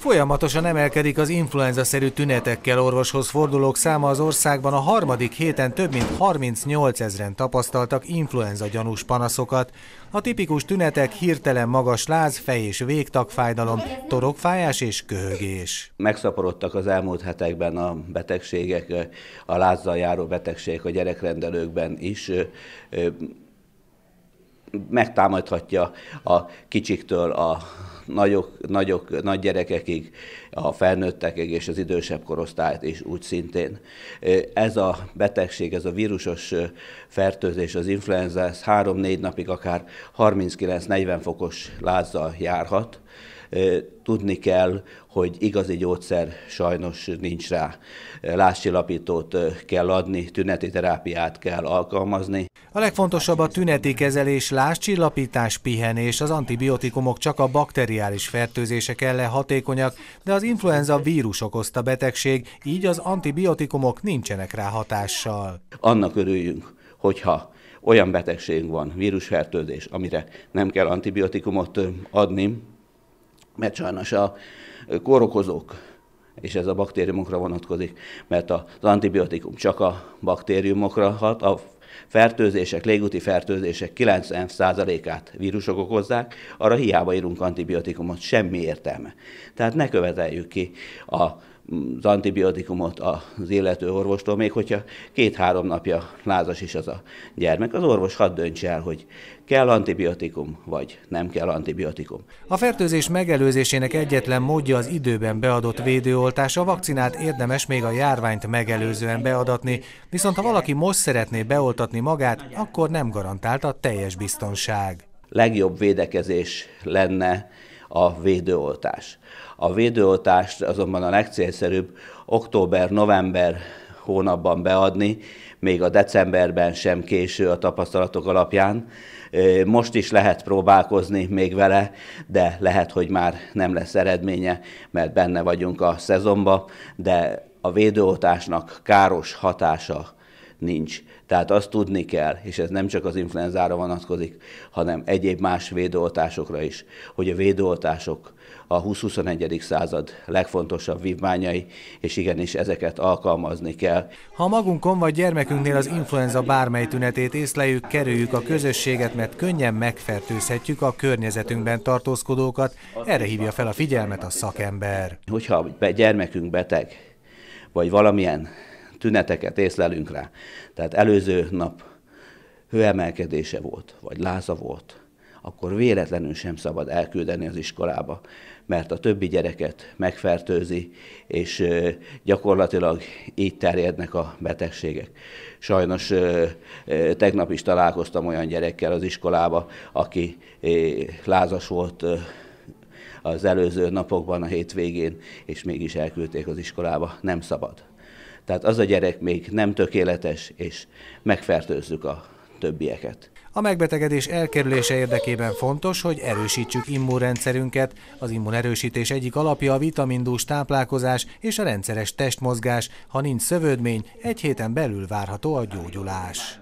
Folyamatosan emelkedik az influenza-szerű tünetekkel orvoshoz fordulók száma az országban. A harmadik héten több mint 38 ezeren tapasztaltak influenza gyanús panaszokat. A tipikus tünetek hirtelen magas láz, fej és végtagfájdalom, torokfájás és köhögés. Megszaporodtak az elmúlt hetekben a betegségek, a lázzal járó betegségek a gyerekrendelőkben is megtámadhatja a kicsiktől a nagyok, nagyok, nagy gyerekekig, a felnőttekig és az idősebb korosztályt is úgy szintén. Ez a betegség, ez a vírusos fertőzés, az influenza, ez 3-4 napig akár 39-40 fokos lázzal járhat. Tudni kell, hogy igazi gyógyszer sajnos nincs rá. Lássilapítót kell adni, tüneti terápiát kell alkalmazni. A legfontosabb a tüneti kezelés, lássilapítás, pihenés. Az antibiotikumok csak a bakteriális fertőzések ellen hatékonyak, de az influenza vírus okozta betegség, így az antibiotikumok nincsenek rá hatással. Annak örüljünk, hogyha olyan betegségünk van, vírusfertőzés, amire nem kell antibiotikumot adni, mert sajnos a kórokozók, és ez a baktériumokra vonatkozik, mert az antibiotikum csak a baktériumokra hat, a Fertőzések, légúti fertőzések 90%-át vírusok okozzák, arra hiába írunk antibiotikumot, semmi értelme. Tehát ne követeljük ki a az antibiotikumot az illető orvostól, még hogyha két-három napja lázas is az a gyermek. Az orvos hadd döntse el, hogy kell antibiotikum, vagy nem kell antibiotikum. A fertőzés megelőzésének egyetlen módja az időben beadott védőoltás. A vakcinát érdemes még a járványt megelőzően beadatni, viszont ha valaki most szeretné beoltani, szórakoztatni magát, akkor nem garantált a teljes biztonság. Legjobb védekezés lenne a védőoltás. A védőoltást azonban a legcélszerűbb október-november hónapban beadni, még a decemberben sem késő a tapasztalatok alapján. Most is lehet próbálkozni még vele, de lehet, hogy már nem lesz eredménye, mert benne vagyunk a szezonba, de a védőoltásnak káros hatása nincs. Tehát azt tudni kell, és ez nem csak az influenzára vonatkozik, hanem egyéb más védőoltásokra is, hogy a védőoltások a 20-21. század legfontosabb vívmányai, és igenis ezeket alkalmazni kell. Ha magunkon vagy gyermekünknél az influenza bármely tünetét észleljük, kerüljük a közösséget, mert könnyen megfertőzhetjük a környezetünkben tartózkodókat. Erre hívja fel a figyelmet a szakember. Hogyha gyermekünk beteg, vagy valamilyen tüneteket észlelünk rá. Tehát előző nap hőemelkedése volt, vagy láza volt, akkor véletlenül sem szabad elküldeni az iskolába, mert a többi gyereket megfertőzi, és gyakorlatilag így terjednek a betegségek. Sajnos tegnap is találkoztam olyan gyerekkel az iskolába, aki lázas volt az előző napokban, a hétvégén, és mégis elküldték az iskolába. Nem szabad. Tehát az a gyerek még nem tökéletes, és megfertőzzük a többieket. A megbetegedés elkerülése érdekében fontos, hogy erősítsük immunrendszerünket. Az immunerősítés egyik alapja a vitamindús táplálkozás és a rendszeres testmozgás. Ha nincs szövődmény, egy héten belül várható a gyógyulás.